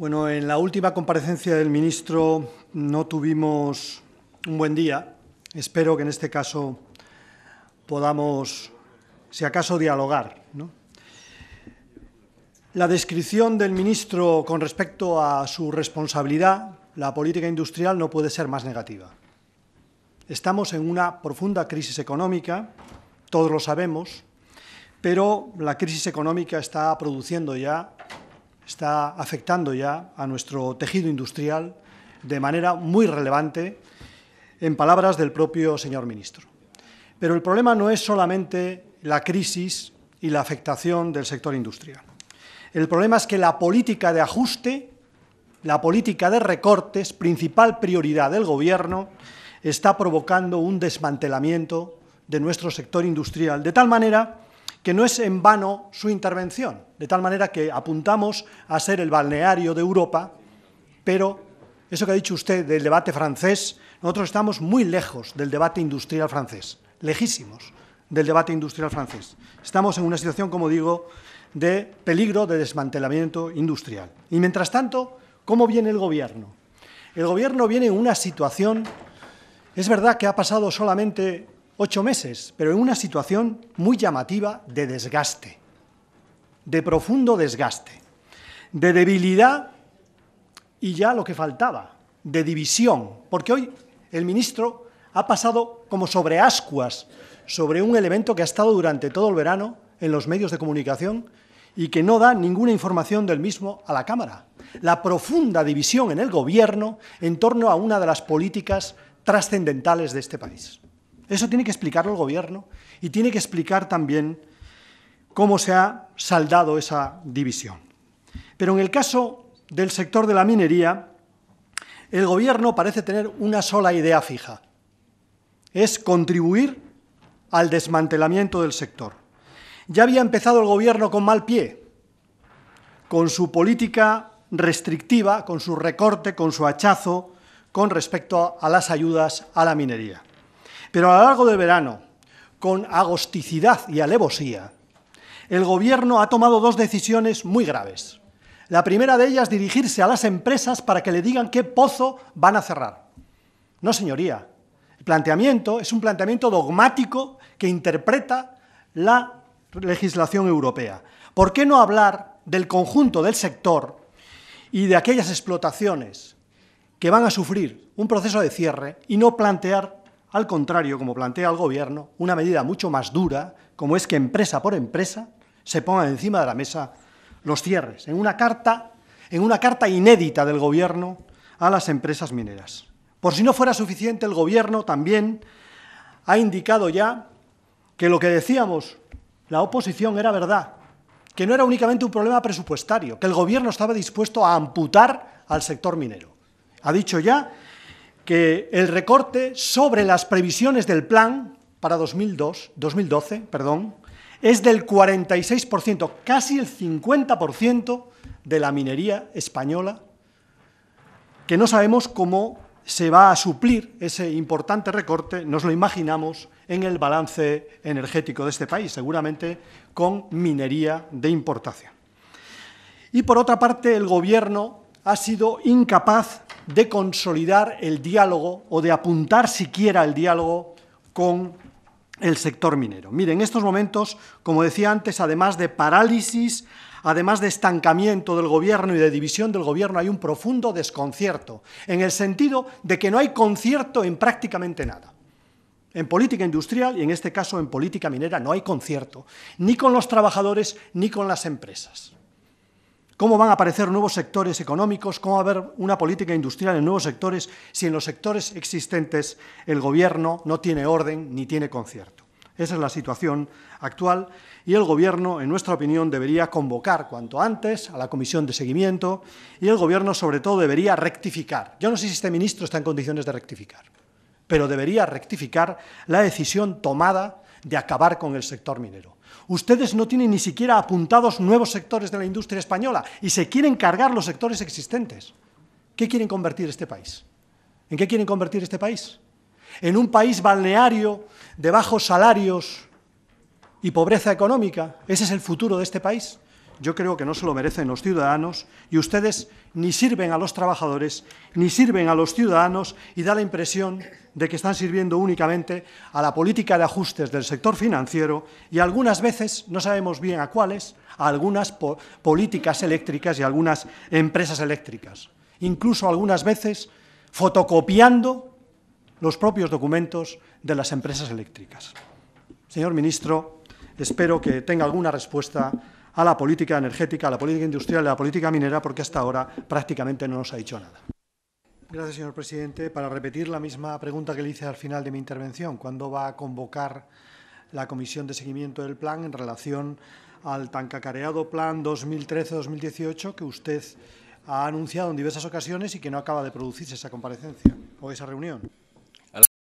Bueno, en la última comparecencia del ministro no tuvimos un buen día. Espero que en este caso podamos, si acaso, dialogar. La descripción del ministro con respecto a su responsabilidad, la política industrial, no puede ser más negativa. Estamos en una profunda crisis económica, todos lo sabemos, pero la crisis económica está produciendo ya está afectando ya a nuestro tejido industrial de manera muy relevante, en palabras del propio señor ministro. Pero el problema no es solamente la crisis y la afectación del sector industrial. El problema es que la política de ajuste, la política de recortes, principal prioridad del Gobierno, está provocando un desmantelamiento de nuestro sector industrial, de tal manera que no es en vano su intervención, de tal manera que apuntamos a ser el balneario de Europa, pero eso que ha dicho usted del debate francés, nosotros estamos muy lejos del debate industrial francés, lejísimos del debate industrial francés. Estamos en una situación, como digo, de peligro de desmantelamiento industrial. Y mientras tanto, ¿cómo viene el gobierno? El gobierno viene en una situación, es verdad que ha pasado solamente ocho meses, pero en una situación muy llamativa de desgaste, de profundo desgaste, de debilidad y ya lo que faltaba, de división, porque hoy el ministro ha pasado como sobre ascuas, sobre un elemento que ha estado durante todo el verano en los medios de comunicación y que no da ninguna información del mismo a la Cámara. La profunda división en el Gobierno en torno a una de las políticas trascendentales de este país. Eso tiene que explicarlo el gobierno y tiene que explicar también cómo se ha saldado esa división. Pero en el caso del sector de la minería, el gobierno parece tener una sola idea fija, es contribuir al desmantelamiento del sector. Ya había empezado el gobierno con mal pie, con su política restrictiva, con su recorte, con su hachazo con respecto a las ayudas a la minería. Pero a lo largo del verano, con agosticidad y alevosía, el Gobierno ha tomado dos decisiones muy graves. La primera de ellas, dirigirse a las empresas para que le digan qué pozo van a cerrar. No, señoría. El planteamiento es un planteamiento dogmático que interpreta la legislación europea. ¿Por qué no hablar del conjunto del sector y de aquellas explotaciones que van a sufrir un proceso de cierre y no plantear al contrario, como plantea el Gobierno, una medida mucho más dura, como es que empresa por empresa se pongan encima de la mesa los cierres, en una carta, en una carta inédita del Gobierno a las empresas mineras. Por si no fuera suficiente, el Gobierno también ha indicado ya que lo que decíamos la oposición era verdad, que no era únicamente un problema presupuestario, que el Gobierno estaba dispuesto a amputar al sector minero. Ha dicho ya que el recorte sobre las previsiones del plan para 2002, 2012 perdón, es del 46%, casi el 50% de la minería española, que no sabemos cómo se va a suplir ese importante recorte, nos lo imaginamos, en el balance energético de este país, seguramente con minería de importación. Y por otra parte, el Gobierno ha sido incapaz de consolidar el diálogo o de apuntar siquiera el diálogo con el sector minero. Mire, en estos momentos, como decía antes, además de parálisis, además de estancamiento del gobierno y de división del gobierno, hay un profundo desconcierto, en el sentido de que no hay concierto en prácticamente nada. En política industrial y en este caso en política minera no hay concierto, ni con los trabajadores ni con las empresas cómo van a aparecer nuevos sectores económicos, cómo va a haber una política industrial en nuevos sectores, si en los sectores existentes el gobierno no tiene orden ni tiene concierto. Esa es la situación actual y el Gobierno, en nuestra opinión, debería convocar cuanto antes a la comisión de seguimiento y el Gobierno, sobre todo, debería rectificar. Yo no sé si este ministro está en condiciones de rectificar, pero debería rectificar la decisión tomada de acabar con el sector minero. Ustedes no tienen ni siquiera apuntados nuevos sectores de la industria española y se quieren cargar los sectores existentes. ¿Qué quieren convertir este país? ¿En qué quieren convertir este país? En un país balneario, de bajos salarios y pobreza económica. ¿Ese es el futuro de este país? yo creo que no se lo merecen los ciudadanos y ustedes ni sirven a los trabajadores, ni sirven a los ciudadanos y da la impresión de que están sirviendo únicamente a la política de ajustes del sector financiero y algunas veces, no sabemos bien a cuáles, a algunas políticas eléctricas y algunas empresas eléctricas. Incluso algunas veces fotocopiando los propios documentos de las empresas eléctricas. Señor ministro, espero que tenga alguna respuesta a la política energética, a la política industrial, a la política minera, porque hasta ahora prácticamente no nos ha dicho nada. Gracias, señor presidente. Para repetir la misma pregunta que le hice al final de mi intervención, ¿cuándo va a convocar la comisión de seguimiento del plan en relación al tan cacareado plan 2013-2018 que usted ha anunciado en diversas ocasiones y que no acaba de producirse esa comparecencia o esa reunión?